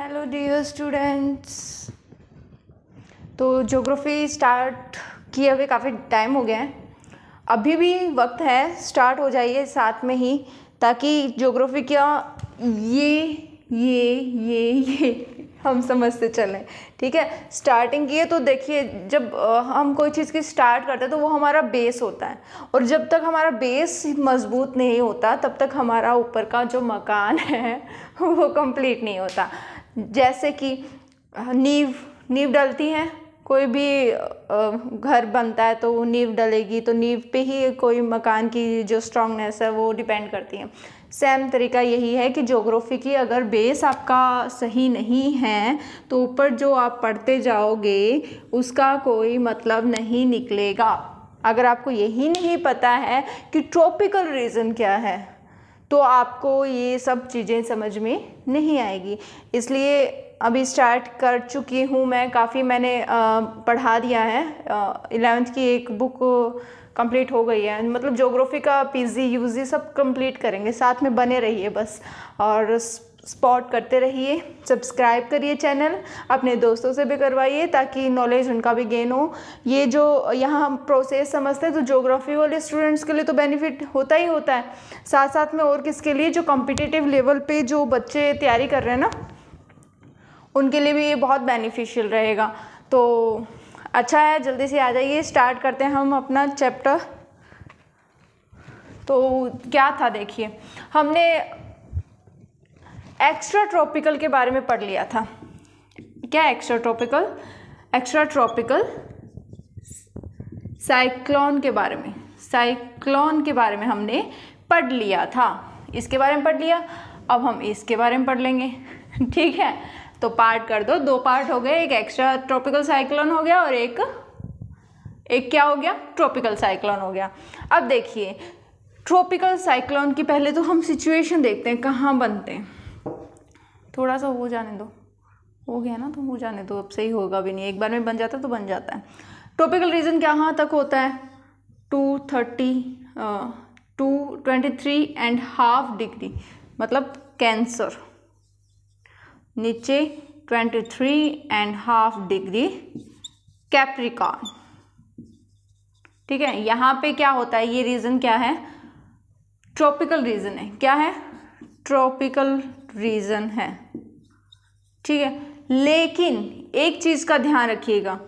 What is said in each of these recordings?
hello dear students तो geography start किए हुए काफ़ी टाइम हो गया है अभी भी वक्त है स्टार्ट हो जाइए साथ में ही ताकि ज्योग्राफी क्या ये ये ये ये हम समझते चलें ठीक है स्टार्टिंग की है तो देखिए जब हम कोई चीज़ की स्टार्ट करते हैं तो वो हमारा बेस होता है और जब तक हमारा बेस मजबूत नहीं होता तब तक हमारा ऊपर का जो मकान है वो कंप्लीट नहीं होता जैसे कि नींव नींव डलती हैं कोई भी घर बनता है तो नींव डलेगी तो नींव पे ही कोई मकान की जो स्ट्रांगनेस है वो डिपेंड करती है सेम तरीका यही है कि जोग्राफी की अगर बेस आपका सही नहीं है तो ऊपर जो आप पढ़ते जाओगे उसका कोई मतलब नहीं निकलेगा अगर आपको यही नहीं पता है कि ट्रॉपिकल रीजन क्या है तो आपको ये सब चीज़ें समझ में नहीं आएगी इसलिए अभी स्टार्ट कर चुकी हूँ मैं काफ़ी मैंने पढ़ा दिया है इलेवेंथ की एक बुक कंप्लीट हो गई है मतलब जोग्राफी का पीजी यूजी सब कंप्लीट करेंगे साथ में बने रहिए बस और स्पॉट करते रहिए सब्सक्राइब करिए चैनल अपने दोस्तों से भी करवाइए ताकि नॉलेज उनका भी गेन हो ये जो यहाँ हम प्रोसेस समझते हैं तो जोग्राफी वाले स्टूडेंट्स के लिए तो बेनिफिट होता ही होता है साथ साथ में और किसके लिए जो कॉम्पिटिटिव लेवल पे जो बच्चे तैयारी कर रहे हैं ना उनके लिए भी ये बहुत बेनिफिशियल रहेगा तो अच्छा है जल्दी से आ जाइए स्टार्ट करते हैं हम अपना चैप्टर तो क्या था देखिए हमने एक्स्ट्रा ट्रॉपिकल के बारे में पढ़ लिया था क्या extra tropical extra tropical cyclone के बारे में साइक्लोन के बारे में हमने पढ़ लिया था इसके बारे में पढ़ लिया अब हम इसके बारे में पढ़ लेंगे ठीक है तो पार्ट कर दो दो पार्ट हो गए एक एक्स्ट्रा ट्रॉपिकल साइक्लोन हो गया और एक एक क्या हो गया ट्रॉपिकल साइक्लोन हो गया अब देखिए ट्रॉपिकल साइक्लोन की पहले तो हम सिचुएशन देखते हैं कहाँ बनते हैं थोड़ा सा हो जाने दो हो गया ना तो हो जाने दो अब सही होगा भी नहीं एक बार में बन जाता है तो बन जाता है टॉपिकल रीजन क्या हाँ तक होता है two thirty two twenty three and half degree मतलब कैंसर नीचे twenty three and half degree Capricorn ठीक है यहाँ पे क्या होता है ये रीज़न क्या है ट्रॉपिकल रीज़न है क्या है ट्रॉपिकल रीज़न है ठीक है लेकिन एक चीज़ का ध्यान रखिएगा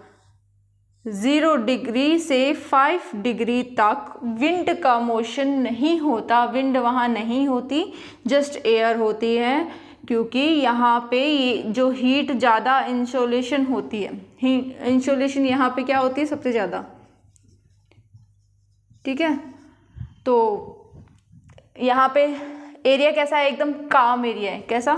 ज़ीरो डिग्री से फाइव डिग्री तक विंड का मोशन नहीं होता विंड वहाँ नहीं होती जस्ट एयर होती है क्योंकि यहाँ पे ये जो हीट ज़्यादा इंसोलेशन होती है ही इंसोलेशन यहाँ पे क्या होती है सबसे ज़्यादा ठीक है तो यहाँ पे एरिया कैसा है एकदम काम एरिया है कैसा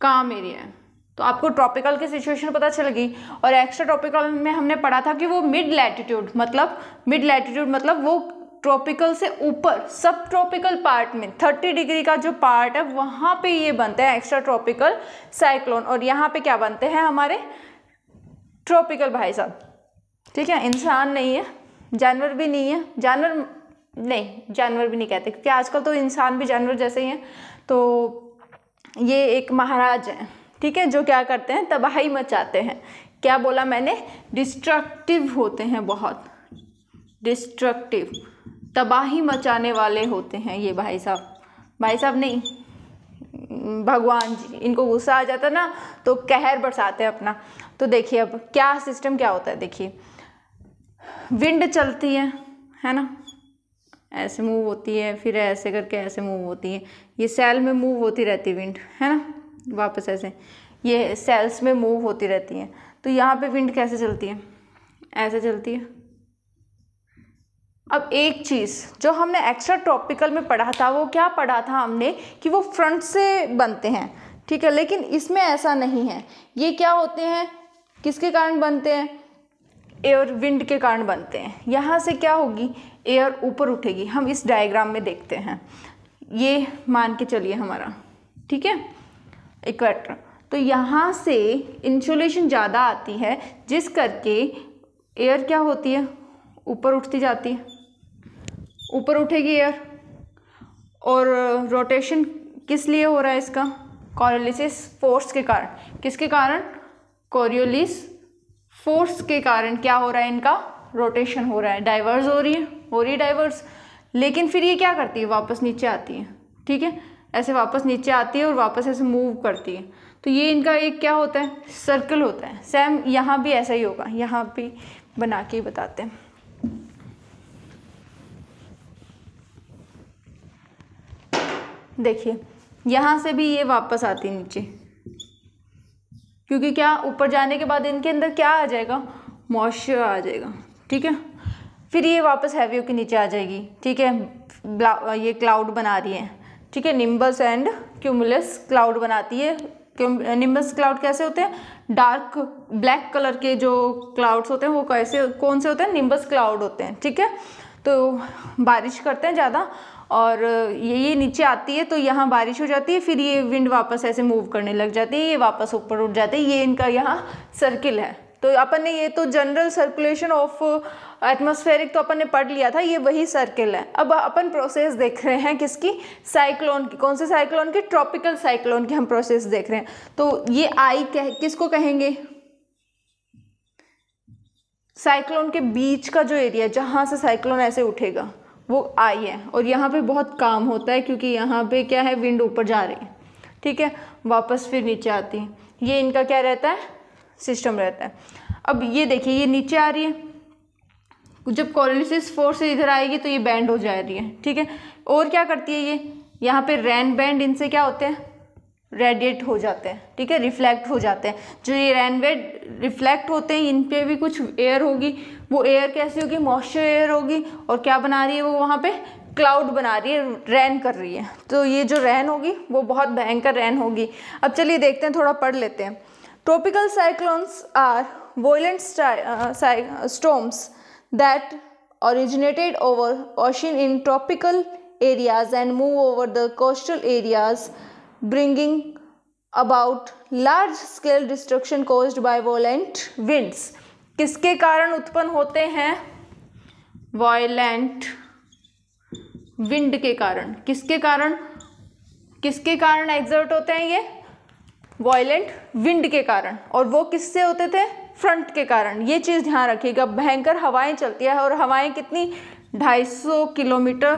काम एरिया है तो आपको ट्रॉपिकल की सिचुएशन पता चल गई और एक्स्ट्रा ट्रॉपिकल में हमने पढ़ा था कि वो मिड लैटिट्यूड मतलब मिड लैटिट्यूड मतलब वो ट्रॉपिकल से ऊपर सब ट्रॉपिकल पार्ट में 30 डिग्री का जो पार्ट है वहाँ पे ये बनते हैं एक्स्ट्रा ट्रॉपिकल साइक्लोन और यहाँ पे क्या बनते हैं हमारे ट्रॉपिकल भाई साहब ठीक है इंसान नहीं है जानवर भी नहीं है जानवर नहीं जानवर भी नहीं कहते क्योंकि आजकल तो इंसान भी जानवर जैसे ही हैं तो ये एक महाराज हैं ठीक है जो क्या करते हैं तबाही मचाते हैं क्या बोला मैंने डिस्ट्रक्टिव होते हैं बहुत डिस्ट्रक्टिव तबाही मचाने वाले होते हैं ये भाई साहब भाई साहब नहीं भगवान जी इनको गुस्सा आ जाता ना तो कहर बरसाते हैं अपना तो देखिए अब क्या सिस्टम क्या होता है देखिए विंड चलती है है ना ऐसे मूव होती है फिर ऐसे करके ऐसे मूव होती है ये सेल में मूव होती रहती है विंड है ना वापस ऐसे ये सेल्स में मूव होती रहती है तो यहाँ पे विंड कैसे चलती है ऐसे चलती है अब एक चीज़ जो हमने एक्स्ट्रा ट्रॉपिकल में पढ़ा था वो क्या पढ़ा था हमने कि वो फ्रंट से बनते हैं ठीक है लेकिन इसमें ऐसा नहीं है ये क्या होते हैं किसके कारण बनते हैं एयर विंड के कारण बनते हैं यहाँ से क्या होगी एयर ऊपर उठेगी हम इस डायग्राम में देखते हैं ये मान के चलिए हमारा ठीक है इक्वेटर तो यहाँ से इंसुलेशन ज़्यादा आती है जिस करके एयर क्या होती है ऊपर उठती जाती है ऊपर उठेगी एयर और रोटेशन किस लिए हो रहा है इसका कॉरियोलिस फोर्स के कारण किसके कारण कॉरियोलिस फोर्स के कारण क्या हो रहा है इनका रोटेशन हो रहा है डाइवर्स हो रही है हो रही डाइवर्स लेकिन फिर ये क्या करती है वापस नीचे आती है ठीक है ऐसे वापस नीचे आती है और वापस ऐसे मूव करती है तो ये इनका एक क्या होता है सर्कल होता है सेम यहाँ भी ऐसा ही होगा यहाँ भी बना के ही बताते हैं देखिए यहाँ से भी ये वापस आती है नीचे क्योंकि क्या ऊपर जाने के बाद इनके अंदर क्या आ जाएगा मॉइस्चर आ जाएगा ठीक है फिर ये वापस हैवी के नीचे आ जाएगी ठीक है ये क्लाउड बना रही है ठीक है निम्बस एंड क्यूमुलस क्लाउड बनाती है निम्बस क्लाउड कैसे होते हैं डार्क ब्लैक कलर के जो क्लाउड्स होते हैं वो कैसे कौन से होते हैं निम्बस क्लाउड होते हैं ठीक है तो बारिश करते हैं ज़्यादा और ये ये नीचे आती है तो यहाँ बारिश हो जाती है फिर ये विंड वापस ऐसे मूव करने लग जाती है ये वापस ऊपर उठ जाते हैं ये इनका यहाँ सर्किल है तो अपन ने ये तो जनरल सर्कुलेशन ऑफ एटमोस्फेरिक तो अपन ने पढ़ लिया था ये वही सर्किल है अब अपन प्रोसेस देख रहे हैं किसकी साइक्लोन की कौन से साइक्लोन की ट्रॉपिकल साइक्लोन की हम प्रोसेस देख रहे हैं तो ये आई कह किसको कहेंगे साइक्लोन के बीच का जो एरिया जहाँ से साइक्लोन ऐसे उठेगा वो आई है और यहाँ पे बहुत काम होता है क्योंकि यहाँ पे क्या है विंड ऊपर जा रही है ठीक है वापस फिर नीचे आती है ये इनका क्या रहता है सिस्टम रहता है अब ये देखिए ये नीचे आ रही है जब कॉलोलिसिस फोर्स इधर आएगी तो ये बैंड हो जा रही है ठीक है और क्या करती है ये यहाँ पे रैन बैंड इनसे क्या होते हैं रेडिएट हो जाते हैं ठीक है रिफ्लेक्ट हो जाते हैं जो ये रैन बैंड रिफ्लेक्ट होते हैं इन पर भी कुछ एयर होगी वो एयर कैसी होगी मॉइस्चर एयर होगी और क्या बना रही है वो वहाँ पर क्लाउड बना रही है रैन कर रही है तो ये जो रैन होगी वो बहुत भयंकर रैन होगी अब चलिए देखते हैं थोड़ा पढ़ लेते हैं tropical cyclones are violent storms that originated over ocean in tropical areas and move over the coastal areas bringing about large scale destruction caused by violent winds किसके कारण उत्पन्न होते हैं वायलेंट विंड के कारण किसके कारण किसके कारण एग्जर्ट होते हैं ये वायलेंट विंड के कारण और वो किससे होते थे फ्रंट के कारण ये चीज़ ध्यान रखिएगा भयंकर हवाएं चलती है और हवाएं कितनी 250 किलोमीटर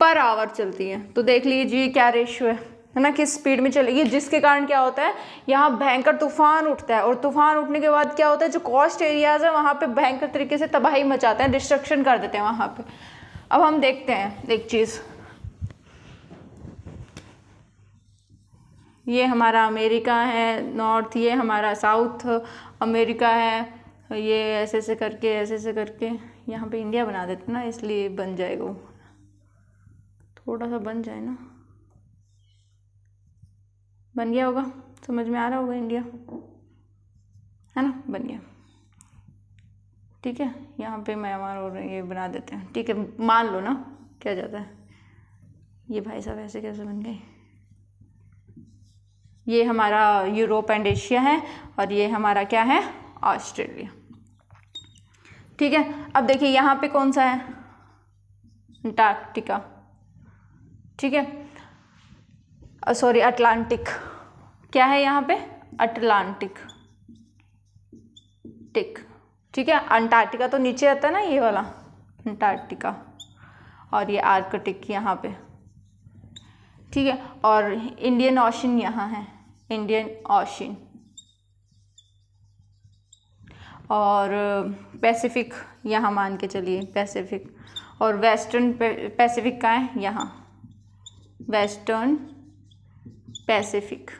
पर आवर चलती हैं तो देख लीजिए क्या रेशियो है है ना किस स्पीड में चलेगी जिसके कारण क्या होता है यहाँ भयंकर तूफान उठता है और तूफान उठने के बाद क्या होता है जो कॉस्ट एरियाज़ है वहाँ पे भयंकर तरीके से तबाही मचाते हैं डिस्ट्रक्शन कर देते हैं वहाँ पे अब हम देखते हैं एक चीज़ ये हमारा अमेरिका है नॉर्थ ये हमारा साउथ अमेरिका है ये ऐसे ऐसे करके ऐसे ऐसे करके यहाँ पे इंडिया बना देते ना इसलिए बन जाएगा वो थोड़ा सा बन जाए ना बन गया होगा समझ में आ रहा होगा इंडिया है ना बन गया ठीक है यहाँ पे मैमार और ये बना देते हैं ठीक है मान लो ना क्या जाता है ये भाई साहब ऐसे कैसे बन गए ये हमारा यूरोप एंड एशिया है और ये हमारा क्या है ऑस्ट्रेलिया ठीक है अब देखिए यहाँ पे कौन सा है अंटार्कटिका ठीक है सॉरी अटलांटिक क्या है यहाँ पे अटलांटिक टिक ठीक है अंटार्कटिका तो नीचे आता है ना ये वाला अंटार्कटिका और ये आर्कटिक यहाँ पे ठीक है और इंडियन ओशन यहाँ है इंडियन ओशन और पैसिफिक uh, यहाँ मान के चलिए पैसिफिक और वेस्टर्न पैसिफिक का है यहाँ वेस्टर्न पैसिफिक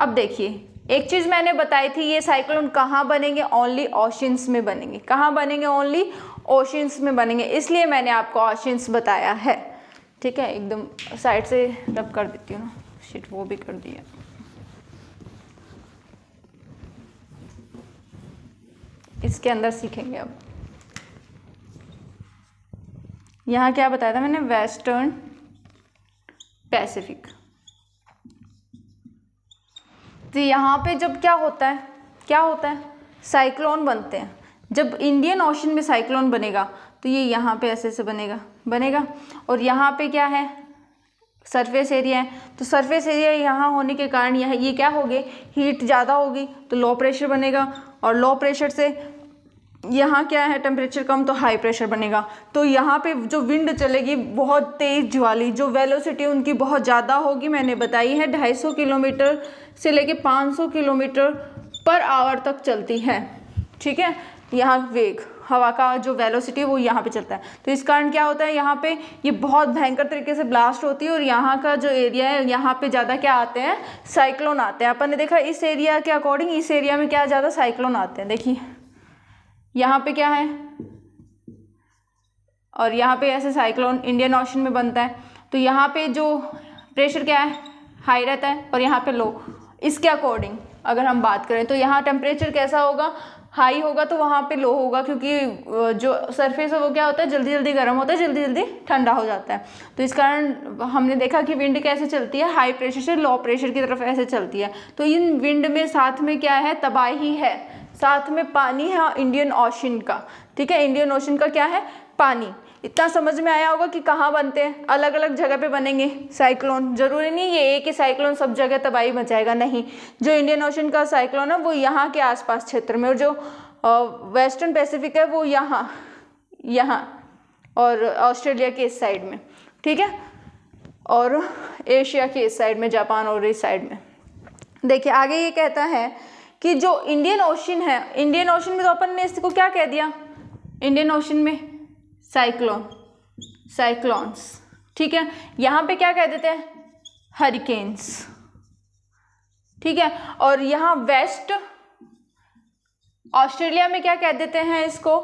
अब देखिए एक चीज़ मैंने बताई थी ये साइक्लोन कहाँ बनेंगे ओनली ओशंस में बनेंगे कहाँ बनेंगे ओनली ओशंस में बनेंगे इसलिए मैंने आपको ओशंस बताया है ठीक है एकदम साइड से रब कर देती हूँ शिट वो भी कर दिया इसके अंदर सीखेंगे अब यहाँ क्या बताया था मैंने वेस्टर्न पैसिफिक तो यहाँ पे जब क्या होता है क्या होता है साइक्लोन बनते हैं जब इंडियन ओशन में साइक्लोन बनेगा तो ये यहाँ पे ऐसे ऐसे बनेगा बनेगा और यहाँ पे क्या है सरफेस एरिया है तो सरफेस एरिया यहाँ होने के कारण यह ये क्या होगी हीट ज़्यादा होगी तो लो प्रेशर बनेगा और लो प्रेशर से यहाँ क्या है टेम्परेचर कम तो हाई प्रेशर बनेगा तो यहाँ पे जो विंड चलेगी बहुत तेज़ वाली जो वेलोसिटी उनकी बहुत ज़्यादा होगी मैंने बताई है 250 किलोमीटर से लेके 500 किलोमीटर पर आवर तक चलती है ठीक है यहाँ वेग हवा का जो वेलोसिटी है वो यहाँ पे चलता है तो इस कारण क्या होता है यहाँ पे ये बहुत भयंकर तरीके से ब्लास्ट होती है और यहाँ का जो एरिया है यहाँ पे ज़्यादा क्या आते हैं साइक्लोन आते हैं अपन ने देखा इस एरिया के अकॉर्डिंग इस एरिया में क्या ज़्यादा साइक्लोन आते हैं देखिए यहाँ पे क्या है और यहाँ पे ऐसे साइक्लोन इंडियन ऑशन में बनता है तो यहाँ पे जो प्रेशर क्या है हाई रहता है और यहाँ पे लो इसके अकॉर्डिंग अगर हम बात करें तो यहाँ टेम्परेचर कैसा होगा हाई होगा तो वहाँ पे लो होगा क्योंकि जो सरफेस है वो क्या होता है जल्दी जल्दी गर्म होता है जल्दी जल्दी ठंडा हो जाता है तो इस कारण हमने देखा कि विंड कैसे चलती है हाई प्रेशर से लो प्रेशर की तरफ ऐसे चलती है तो इन विंड में साथ में क्या है तबाही है साथ में पानी है इंडियन ओशन का ठीक है इंडियन ओशन का क्या है पानी इतना समझ में आया होगा कि कहाँ बनते हैं अलग अलग जगह पे बनेंगे साइक्लोन ज़रूरी नहीं ये एक ही साइक्लोन सब जगह तबाही मचाएगा नहीं जो इंडियन ओशन का साइक्लोन है वो यहाँ के आसपास क्षेत्र में और जो वेस्टर्न पैसिफिक है वो यहाँ यहाँ और ऑस्ट्रेलिया के इस साइड में ठीक है और एशिया के इस साइड में जापान और इस साइड में देखिए आगे ये कहता है कि जो इंडियन ओशन है इंडियन ओशन में तो अपन ने इसको क्या कह दिया इंडियन ओशन में साइक्लोन साइक्लोन्स ठीक है यहाँ पे क्या कह देते हैं हरिकेन्स ठीक है और यहाँ वेस्ट ऑस्ट्रेलिया में क्या कह देते हैं इसको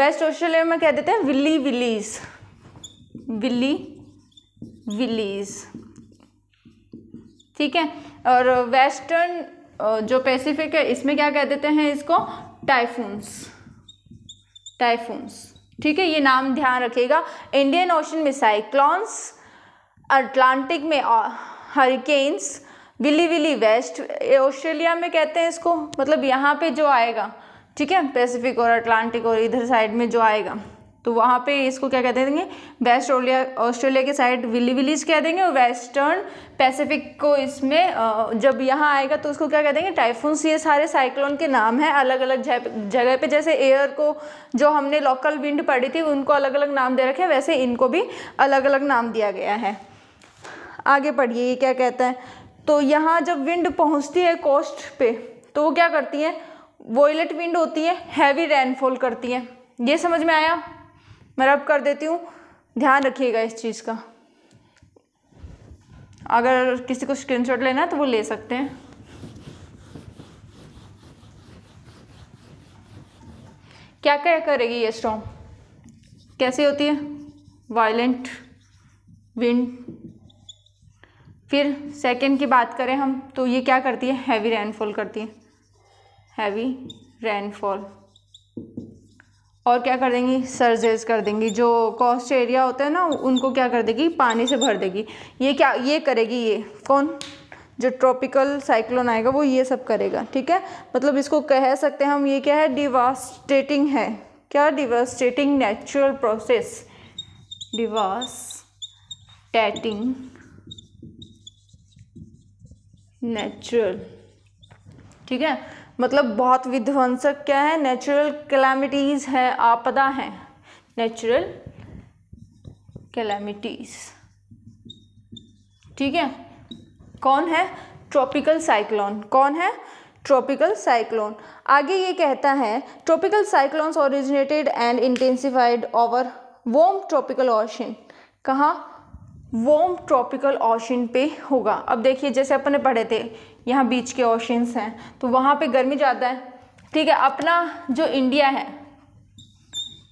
वेस्ट ऑस्ट्रेलिया में कह देते हैं विली विलीज विली विलीज ठीक है और वेस्टर्न जो पैसिफिक है इसमें क्या कह देते हैं इसको टाइफून्स टाइफून्स ठीक है ये नाम ध्यान रखिएगा इंडियन ओशन में साइक्लॉन्स अटलांटिक में hurricanes willy willy West Australia में कहते हैं इसको मतलब यहाँ पे जो आएगा ठीक है पैसिफिक और अटलांटिक और इधर साइड में जो आएगा तो वहाँ पे इसको क्या कह देंगे वेस्ट ऑस्ट्रेलिया के साइड विली विलीज कह देंगे और वेस्टर्न पैसिफिक को इसमें जब यहाँ आएगा तो उसको क्या कह देंगे टाइफून्स ये सारे साइक्लोन के नाम हैं अलग अलग जगह पे जैसे एयर को जो हमने लोकल विंड पड़ी थी उनको अलग अलग नाम दे रखे हैं वैसे इनको भी अलग अलग नाम दिया गया है आगे पढ़िए ये क्या कहता है तो यहाँ जब विंड पहुँचती है कोस्ट पर तो वो क्या करती है वॉयलेट विंड होती है हैवी रेनफॉल करती है ये समझ में आया मैं रब कर देती हूँ ध्यान रखिएगा इस चीज़ का अगर किसी को स्क्रीनशॉट लेना है तो वो ले सकते हैं क्या क्या करेगी ये स्टॉम कैसे होती है वायलेंट विंड फिर सेकेंड की बात करें हम तो ये क्या करती है हैवी रेनफॉल करती है हैवी रेनफॉल और क्या कर देंगी सर्जेस कर देंगी जो कॉस्ट एरिया होता है ना उनको क्या कर देगी पानी से भर देगी ये क्या ये करेगी ये कौन जो ट्रॉपिकल साइक्लोन आएगा वो ये सब करेगा ठीक है मतलब इसको कह सकते हैं हम ये क्या है डिवास्टेटिंग है क्या devastating natural process devastating natural ठीक है मतलब बहुत विध्वंसक क्या है नेचुरल कैलामिटीज़ हैं आपदा हैं नेचुरल कैलामिटीज़ ठीक है कौन है ट्रॉपिकल साइक्लोन कौन है ट्रॉपिकल साइक्लोन आगे ये कहता है tropical cyclones originated and intensified over warm tropical ocean कहाँ वोम ट्रॉपिकल ओशन पे होगा अब देखिए जैसे अपने पढ़े थे यहाँ बीच के ओशंस हैं तो वहाँ पे गर्मी ज़्यादा है ठीक है अपना जो इंडिया है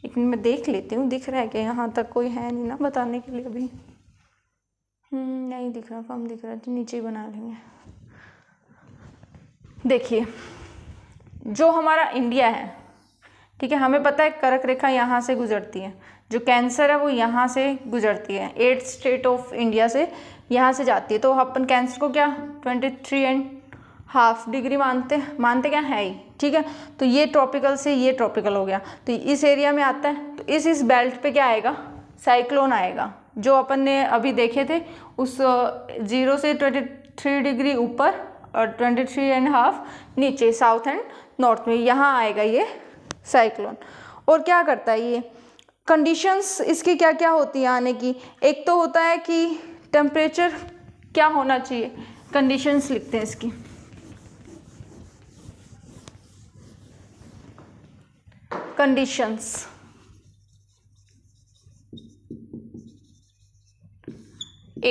एक मिनट मैं देख लेती हूँ दिख रहा है क्या यहाँ तक कोई है नहीं ना बताने के लिए अभी हम्म, नहीं दिख रहा कम दिख रहा तो नीचे ही बना लेंगे देखिए जो हमारा इंडिया है ठीक है हमें पता है करक रेखा यहाँ से गुजरती है जो कैंसर है वो यहाँ से गुजरती है एट स्टेट ऑफ इंडिया से यहाँ से जाती है तो अपन कैंसर को क्या twenty three and half degree मानते मानते क्या है ही ठीक है तो ये ट्रॉपिकल से ये ट्रॉपिकल हो गया तो इस एरिया में आता है तो इस इस बेल्ट पे क्या आएगा साइक्लोन आएगा जो अपन ने अभी देखे थे उस जीरो से ट्वेंटी थ्री डिग्री ऊपर और ट्वेंटी थ्री एंड हाफ नीचे साउथ एंड नॉर्थ में यहाँ आएगा ये साइक्लोन और क्या करता है ये कंडीशंस इसकी क्या क्या होती है आने की एक तो होता है कि टेम्परेचर क्या होना चाहिए कंडीशंस लिखते हैं इसकी कंडीशंस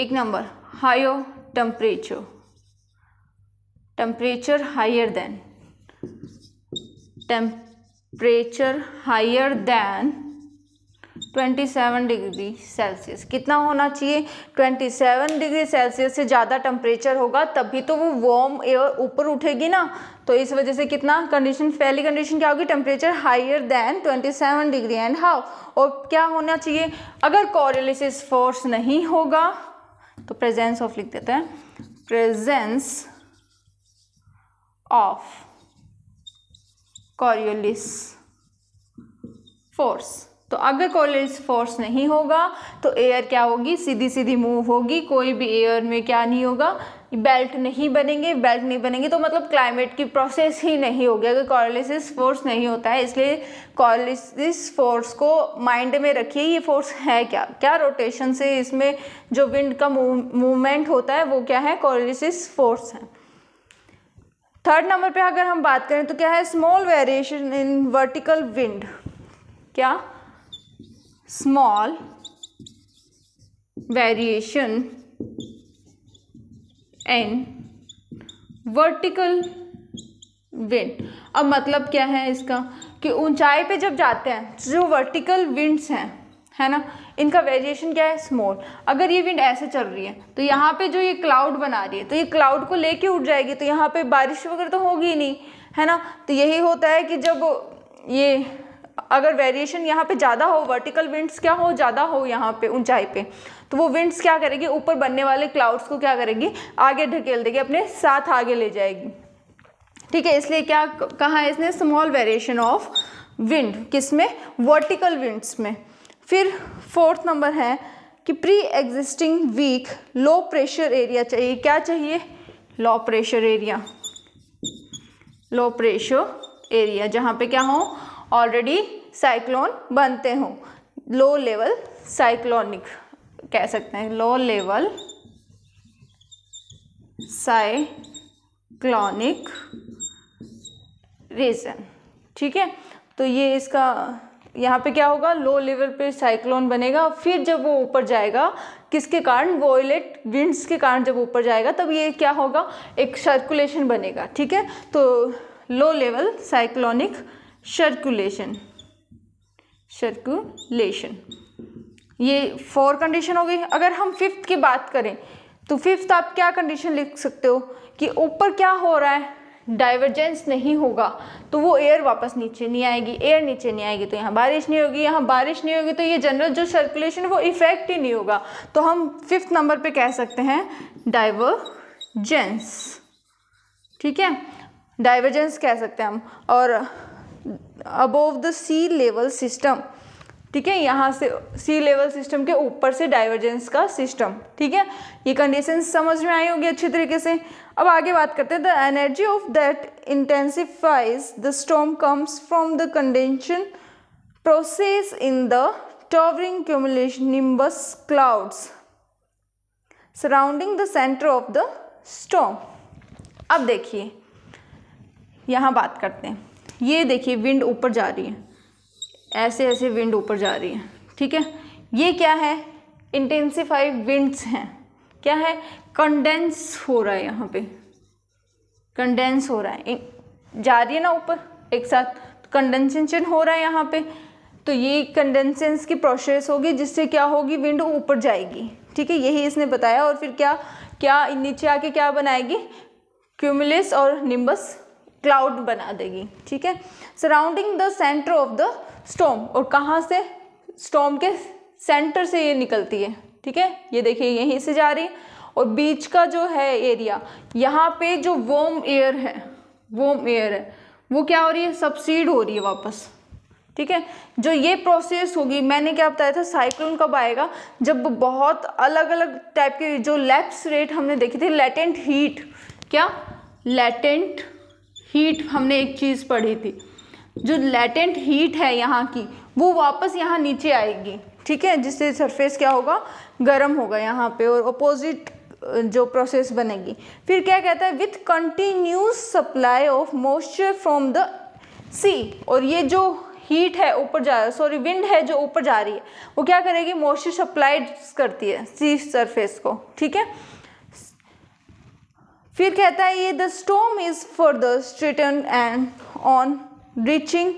एक number high temperature temperature higher than temperature higher than 27 degree Celsius कितना होना चाहिए 27 डिग्री सेल्सियस से ज़्यादा टेम्परेचर होगा तभी तो वो वार्म एयर ऊपर उठेगी ना तो इस वजह से कितना कंडीशन पहली कंडीशन क्या होगी temperature higher than 27 degree and how और क्या होना चाहिए अगर कॉरिलिसिस फोर्स नहीं होगा तो प्रेजेंस ऑफ लिख देते हैं प्रेजेंस ऑफ कॉरियोलिस फोर्स तो अगर कोलेज फोर्स नहीं होगा तो एयर क्या होगी सीधी सीधी मूव होगी कोई भी एयर में क्या नहीं होगा बेल्ट नहीं बनेंगे बेल्ट नहीं बनेंगे तो मतलब क्लाइमेट की प्रोसेस ही नहीं होगी अगर कॉरलिसिस फोर्स नहीं होता है इसलिए कॉलिसिस फोर्स को माइंड में रखिए ये फोर्स है क्या क्या रोटेशन से इसमें जो विंड का मूवमेंट होता है वो क्या है कॉरलिसिस फोर्स है थर्ड नंबर पे अगर हम बात करें तो क्या है small variation in vertical wind क्या small variation in vertical wind अब मतलब क्या है इसका कि ऊंचाई पे जब जाते हैं तो जो वर्टिकल विंड्स हैं है ना इनका वेरिएशन क्या है स्मॉल अगर ये विंड ऐसे चल रही है तो यहाँ पे जो ये क्लाउड बना रही है तो ये क्लाउड को लेके उठ जाएगी तो यहाँ पे बारिश वगैरह तो होगी नहीं है ना तो यही होता है कि जब ये अगर वेरिएशन यहाँ पे ज़्यादा हो वर्टिकल विंड्स क्या हो ज़्यादा हो यहाँ पे ऊंचाई पे तो वो विंड्स क्या करेगी ऊपर बनने वाले क्लाउड्स को क्या करेगी आगे ढकेल देगी अपने साथ आगे ले जाएगी ठीक है इसलिए क्या कहा है इसने स्मॉल वेरिएशन ऑफ विंड किस में वर्टिकल विंड्स में फिर फोर्थ नंबर है कि pre existing weak low pressure area चाहिए क्या चाहिए low pressure area low pressure area जहाँ पे क्या हो ऑलरेडी साइक्लोन बनते हों लो लेवल साइक्लोनिक कह सकते हैं लो लेवल साइक्लोनिक रीजन ठीक है तो ये इसका यहाँ पे क्या होगा लो लेवल पे साइक्लोन बनेगा फिर जब वो ऊपर जाएगा किसके कारण वॉयलेट विंड्स के कारण जब ऊपर जाएगा तब ये क्या होगा एक सर्कुलेशन बनेगा ठीक है तो low level cyclonic circulation circulation ये फोर कंडीशन हो गई अगर हम फिफ्थ की बात करें तो फिफ्थ आप क्या कंडीशन लिख सकते हो कि ऊपर क्या हो रहा है डाइवर्जेंस नहीं होगा तो वो एयर वापस नीचे नहीं आएगी एयर नीचे नहीं आएगी तो यहाँ बारिश नहीं होगी यहाँ बारिश नहीं होगी तो ये जनरल जो सर्कुलेशन वो इफेक्ट ही नहीं होगा तो हम फिफ्थ नंबर पे कह सकते हैं डाइवर्जेंस ठीक है डाइवर्जेंस कह सकते हैं हम और above the sea level system ठीक है यहाँ से सी लेवल सिस्टम के ऊपर से डाइवर्जेंस का सिस्टम ठीक है ये कंडीशन समझ में आई होगी अच्छी तरीके से अब आगे बात करते हैं the energy of that intensifies the storm comes from the condensation process in the towering cumulonimbus clouds surrounding the centre of the storm अब देखिए यहाँ बात करते हैं ये देखिए विंड ऊपर जा रही है ऐसे ऐसे विंड ऊपर जा रही है ठीक है ये क्या है इंटेंसीफाई विंड्स हैं क्या है कंडेंस हो रहा है यहाँ पे कंडेंस हो रहा है जा रही है ना ऊपर एक साथ कंडेंसेशन तो हो रहा है यहाँ पे तो ये कंडेंसेंस की प्रोसेस होगी जिससे क्या होगी विंड ऊपर जाएगी ठीक है यही इसने बताया और फिर क्या क्या नीचे आके क्या बनाएगी क्यूमुलस और निम्बस क्लाउड बना देगी ठीक है surrounding the centre of the storm और कहाँ से स्टोम के सेंटर से ये निकलती है ठीक है ये देखिए यहीं से जा रही है और बीच का जो है एरिया यहाँ पे जो वोम एयर है वोम एयर है वो क्या हो रही है सब्सिड हो रही है वापस ठीक है जो ये प्रोसेस होगी मैंने क्या बताया था साइक्लोन कब आएगा जब बहुत अलग अलग टाइप के जो लैप्स रेट हमने देखी थी लेटेंट हीट क्या लेटेंट हीट हमने एक चीज़ पढ़ी थी जो लेटेंट हीट है यहाँ की वो वापस यहाँ नीचे आएगी ठीक है जिससे सरफेस क्या होगा गर्म होगा यहाँ पे और अपोजिट जो प्रोसेस बनेगी फिर क्या कहता है with continuous supply of moisture from the sea और ये जो हीट है ऊपर जा रहा सॉरी विंड है जो ऊपर जा रही है वो क्या करेगी मॉइस्चर सप्लाइड करती है सी सरफेस को ठीक है फिर कहता है ये the storm is further strengthen and on reaching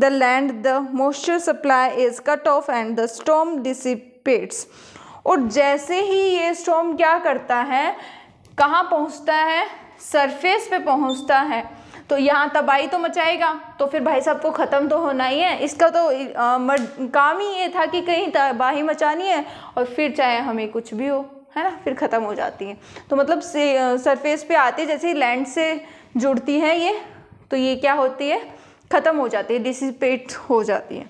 the land the moisture supply is cut off and the storm dissipates और जैसे ही ये स्टोम क्या करता है कहाँ पहुँचता है सरफेस पे पहुँचता है तो यहाँ तबाही तो मचाएगा तो फिर भाई साहब को ख़त्म तो होना ही है इसका तो आ, मर, काम ही ये था कि कहीं तबाही मचानी है और फिर चाहे हमें कुछ भी हो है ना फिर ख़त्म हो जाती हैं तो मतलब सरफेस पे आते जैसे लैंड से जुड़ती हैं ये तो ये क्या होती है ख़त्म हो जाती है डिसिपेट हो जाती है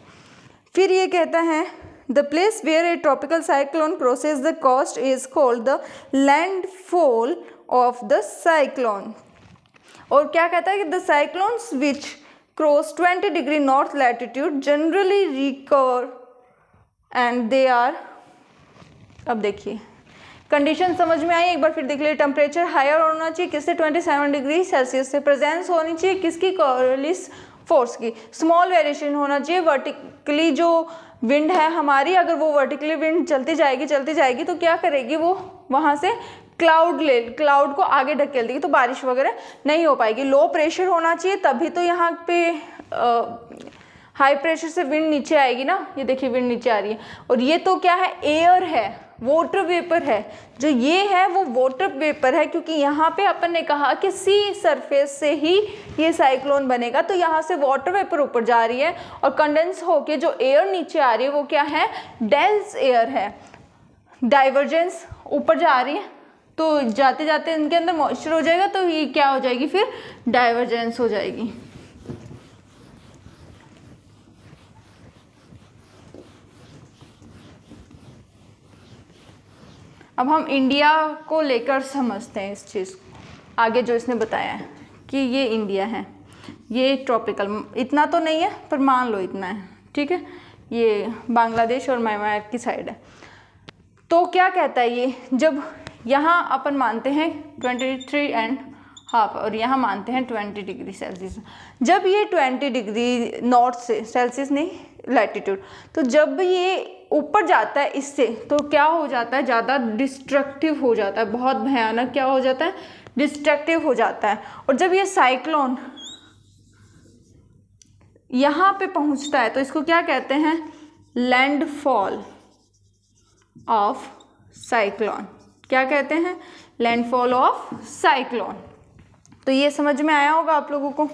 फिर ये कहता है the place where a tropical cyclone process the coast is called the landfall of the cyclone और क्या कहता है कि the cyclones which cross twenty degree north latitude generally recurve and they are अब देखिए कंडीशन समझ में आई एक बार फिर देख लिए टेम्परेचर हायर होना चाहिए किससे 27 डिग्री सेल्सियस से प्रेजेंस होनी चाहिए किसकी कॉलिस फोर्स की स्मॉल वेरिएशन होना चाहिए वर्टिकली जो विंड है हमारी अगर वो वर्टिकली विंड चलती जाएगी चलती जाएगी तो क्या करेगी वो वहाँ से क्लाउड ले क्लाउड को आगे ढकेल देगी तो बारिश वगैरह नहीं हो पाएगी लो प्रेशर होना चाहिए तभी तो यहाँ पे हाई प्रेशर से विंड नीचे आएगी ना ये देखिए विंड नीचे आ रही है और ये तो क्या है एयर है वाटर वेपर है जो ये है वो वाटर वेपर है क्योंकि यहाँ पे अपन ने कहा कि सी सरफेस से ही ये साइक्लोन बनेगा तो यहाँ से वाटर वेपर ऊपर जा रही है और कंडेंस होके जो एयर नीचे आ रही है वो क्या है डेंस एयर है डाइवर्जेंस ऊपर जा रही है तो जाते जाते इनके अंदर मॉइस्चर हो जाएगा तो ये क्या हो जाएगी फिर डाइवर्जेंस हो जाएगी अब हम इंडिया को लेकर समझते हैं इस चीज़ को आगे जो इसने बताया है कि ये इंडिया है ये ट्रॉपिकल इतना तो नहीं है पर मान लो इतना है ठीक है ये बांग्लादेश और म्यांमार की साइड है तो क्या कहता है ये जब यहाँ अपन मानते हैं ट्वेंटी थ्री एंड हाफ और यहाँ मानते हैं ट्वेंटी डिग्री सेल्सियस जब ये ट्वेंटी डिग्री नॉर्थ से सेल्सियस नहीं लैटिट्यूड तो जब ये ऊपर जाता है इससे तो क्या हो जाता है ज़्यादा डिस्ट्रक्टिव हो जाता है बहुत भयानक क्या हो जाता है डिस्ट्रक्टिव हो जाता है और जब ये साइक्लोन यहाँ पे पहुँचता है तो इसको क्या कहते हैं लैंडफॉल ऑफ साइक्लोन क्या कहते हैं लैंडफॉल ऑफ साइक्लोन तो ये समझ में आया होगा आप लोगों को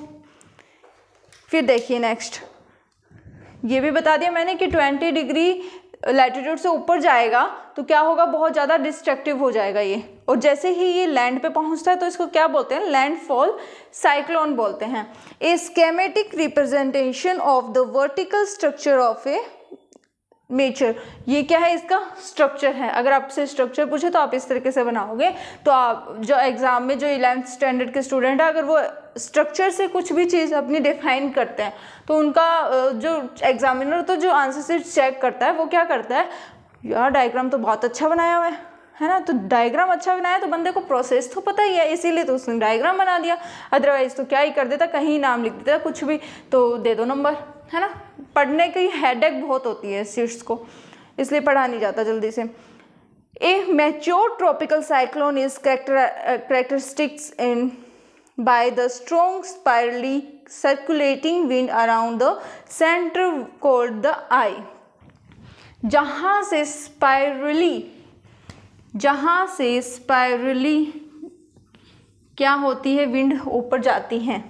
फिर देखिए नेक्स्ट ये भी बता दिया मैंने कि ट्वेंटी डिग्री लैटिट्यूड से ऊपर जाएगा तो क्या होगा बहुत ज़्यादा डिस्ट्रक्टिव हो जाएगा ये और जैसे ही ये लैंड पे पहुंचता है तो इसको क्या बोलते हैं लैंडफॉल साइक्लोन बोलते हैं a schematic representation of the vertical structure of a nature ये क्या है इसका स्ट्रक्चर है अगर आपसे स्ट्रक्चर पूछे तो आप इस तरीके से बनाओगे तो आप जो एग्ज़ाम में जो इलेवंथ स्टैंडर्ड के स्टूडेंट है अगर वो स्ट्रक्चर से कुछ भी चीज़ अपनी डिफाइन करते हैं तो उनका जो एग्जामिनर तो जो आंसर से चेक करता है वो क्या करता है यार डायग्राम तो बहुत अच्छा बनाया हुआ है है ना तो डायग्राम अच्छा बनाया तो बंदे को प्रोसेस तो पता ही है इसीलिए तो उसने डायग्राम बना दिया अदरवाइज़ तो क्या ही कर देता कहीं नाम लिख देता कुछ भी तो दे दो नंबर है ना पढ़ने की हेडेक बहुत होती है सीड्स को इसलिए पढ़ा नहीं जाता जल्दी से a mature tropical cyclone is characteristics in by the strong spirally circulating wind around the centre called the eye जहाँ से स्पायरली जहाँ से स्पायरली क्या होती है विंड ऊपर जाती हैं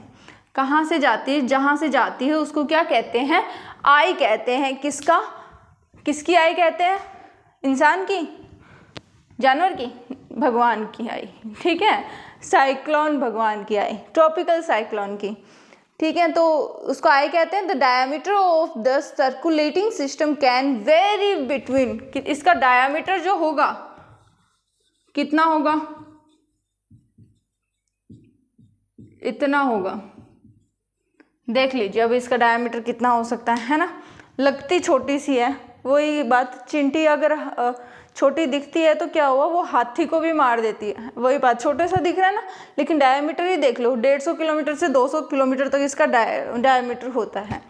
कहाँ से जाती है जहाँ से जाती है उसको क्या कहते हैं आई कहते हैं किसका किसकी आई कहते हैं इंसान की जानवर की भगवान की आई ठीक है साइक्लोन भगवान की आई ट्रॉपिकल साइक्लोन की ठीक है तो उसको आई कहते हैं the diameter of the circulating system can vary between इसका डायामीटर जो होगा कितना होगा इतना होगा देख लीजिए अब इसका डायमीटर कितना हो सकता है है ना लगती छोटी सी है वही बात चिंटी अगर छोटी दिखती है तो क्या हुआ वो हाथी को भी मार देती है वही बात छोटे सा दिख रहा है ना लेकिन डायमीटर ही देख लो डेढ़ सौ किलोमीटर से दो सौ किलोमीटर तक इसका डायमीटर होता है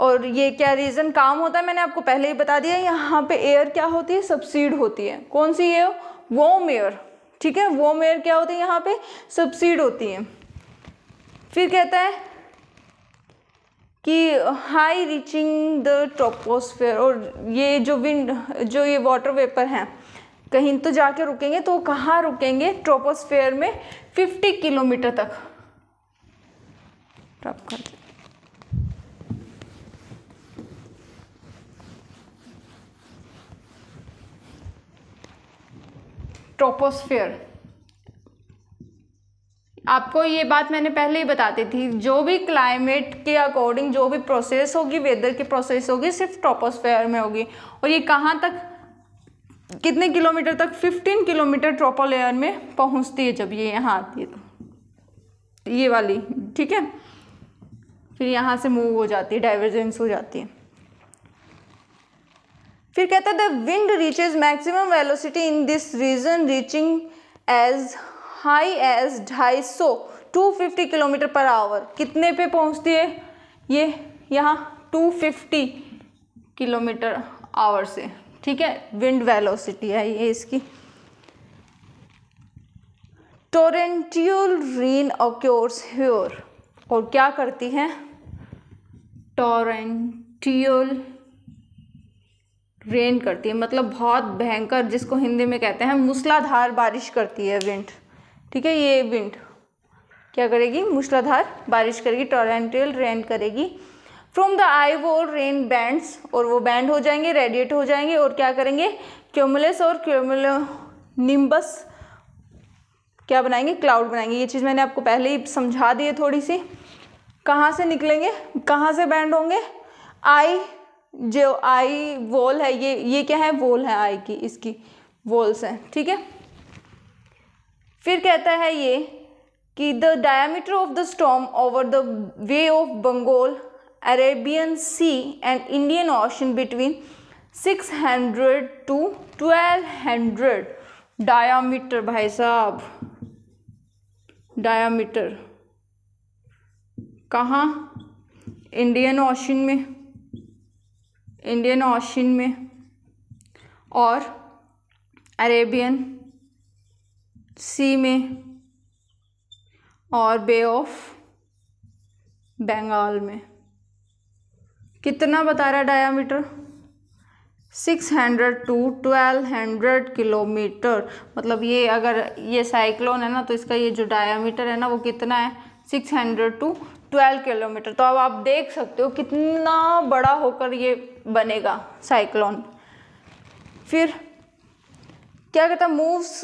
और ये क्या रीज़न काम होता है मैंने आपको पहले ही बता दिया यहाँ पे एयर क्या होती है सब्सिड होती है कौन सी एयर वोम एयर ठीक है वोम एयर क्या होती है यहाँ पर सब्सिड होती है फिर कहता है कि हाई रीचिंग द ट्रोपोस्फेयर और ये जो विंड जो ये वाटर वेपर हैं कहीं तो जाके रुकेंगे तो कहाँ रुकेंगे ट्रोपोस्फेयर में 50 किलोमीटर तक प्राप्त ट्रोपोस्फेयर आपको ये बात मैंने पहले ही बताती थी जो भी क्लाइमेट के अकॉर्डिंग जो भी प्रोसेस होगी वेदर की प्रोसेस होगी सिर्फ ट्रोपोस्फेयर में होगी और ये कहाँ तक कितने किलोमीटर तक 15 किलोमीटर ट्रोपो लेयर में पहुंचती है जब ये यहाँ आती है तो ये वाली ठीक है फिर यहाँ से मूव हो जाती है डाइवर्जेंस हो जाती है फिर कहता है the wind reaches maximum velocity in this region reaching as high as ढाई सौ to fifty kilometre per hour कितने पे पहुंचती है ये यहाँ टू फिफ्टी किलोमीटर आवर से ठीक है विंड वेलोसिटी है ये इसकी टोरेंटियल रेन ऑक्योर्स ह्योर और क्या करती है टोरेंटियल रेन करती है मतलब बहुत भयंकर जिसको हिंदी में कहते हैं मूसलाधार बारिश करती है विंड ठीक है ये विंड क्या करेगी मूसलाधार बारिश करेगी टोरेंटियल रेन करेगी फ्रॉम द आई वो रेन बैंड्स और वो बैंड हो जाएंगे रेडिएट हो जाएंगे और क्या करेंगे क्यूमुलस और क्यूमुलो निम्बस क्या बनाएंगे क्लाउड बनाएंगे ये चीज़ मैंने आपको पहले ही समझा दी है थोड़ी सी कहाँ से निकलेंगे कहाँ से बैंड होंगे आई जो आई वॉल है ये ये क्या है वॉल है आई की इसकी वॉल्स हैं ठीक है फिर कहता है ये कि the diameter of the storm over the Bay of Bengal Arabian Sea and Indian Ocean between 600 to 1200 diameter भाई साहब डायामीटर कहाँ इंडियन ओशन में इंडियन ओशन में और अरेबियन सी में और बे ऑफ बंगाल में कितना बता रहा है diameter six hundred to twelve hundred kilometre मतलब ये अगर ये साइक्लोन है ना तो इसका ये जो डायामीटर है ना वो कितना है six hundred to twelve kilometre तो अब आप देख सकते हो कितना बड़ा होकर ये बनेगा साइक्लोन फिर क्या कहता moves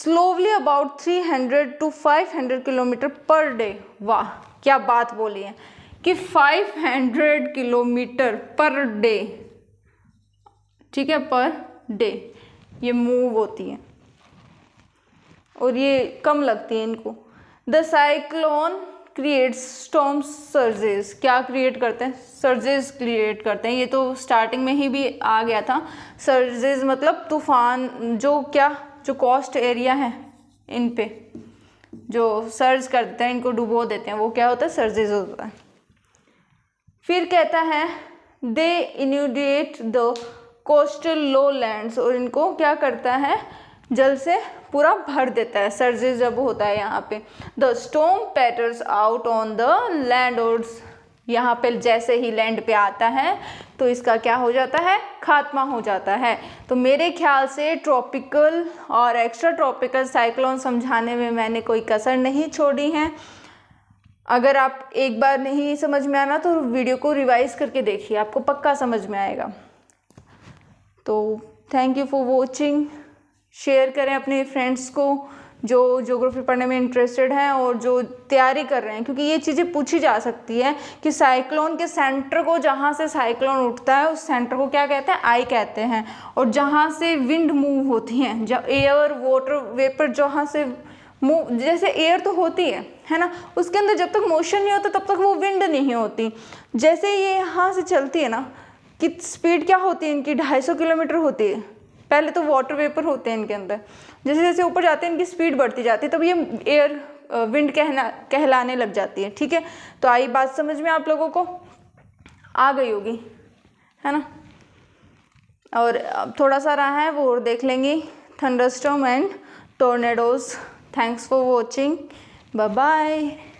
slowly about 300 to five hundred kilometre per day वाह क्या बात बोली है कि 500 किलोमीटर पर डे ठीक है पर डे ये मूव होती है और ये कम लगती है इनको the cyclone creates storm surges क्या क्रिएट करते हैं सर्जेस क्रिएट करते हैं ये तो स्टार्टिंग में ही भी आ गया था सर्जेस मतलब तूफान जो क्या जो कॉस्ट एरिया है इन पे जो सर्ज करते हैं इनको डुबो देते हैं वो क्या होता है सर्जेज होता है फिर कहता है they inundate the coastal low lands और इनको क्या करता है जल से पूरा भर देता है सर्जेस जब होता है यहाँ पे the storm peters out on the land यहाँ पे जैसे ही लैंड पे आता है तो इसका क्या हो जाता है खात्मा हो जाता है तो मेरे ख्याल से ट्रॉपिकल और एक्स्ट्रा ट्रॉपिकल साइक्लोन समझाने में मैंने कोई कसर नहीं छोड़ी है अगर आप एक बार नहीं समझ में आना तो वीडियो को रिवाइज करके देखिए आपको पक्का समझ में आएगा तो thank you for watching share करें अपने फ्रेंड्स को जो जोग्राफ़ी पढ़ने में इंटरेस्टेड हैं और जो तैयारी कर रहे हैं क्योंकि ये चीज़ें पूछी जा सकती है कि साइक्लोन के सेंटर को जहाँ से साइक्लोन उठता है उस सेंटर को क्या कहते हैं आई कहते हैं और जहाँ से विंड मूव होती हैं जब एयर वाटर वेपर जहाँ से मूव जैसे एयर तो होती है है ना उसके अंदर जब तक मोशन नहीं होता तब तक वो विंड नहीं होती जैसे ये यहाँ से चलती है ना कि स्पीड क्या होती है इनकी ढाई सौ किलोमीटर होती है पहले तो वाटर वेपर होते हैं इनके अंदर जैसे जैसे ऊपर जाते हैं इनकी स्पीड बढ़ती जाती है तब ये एयर विंड कहना कहलाने लग जाती है ठीक है तो आई बात समझ में आप लोगों को आ गई होगी है ना और अब थोड़ा सा रहा है वो और देख लेंगी thunderstorm and tornadoes thanks for watching bye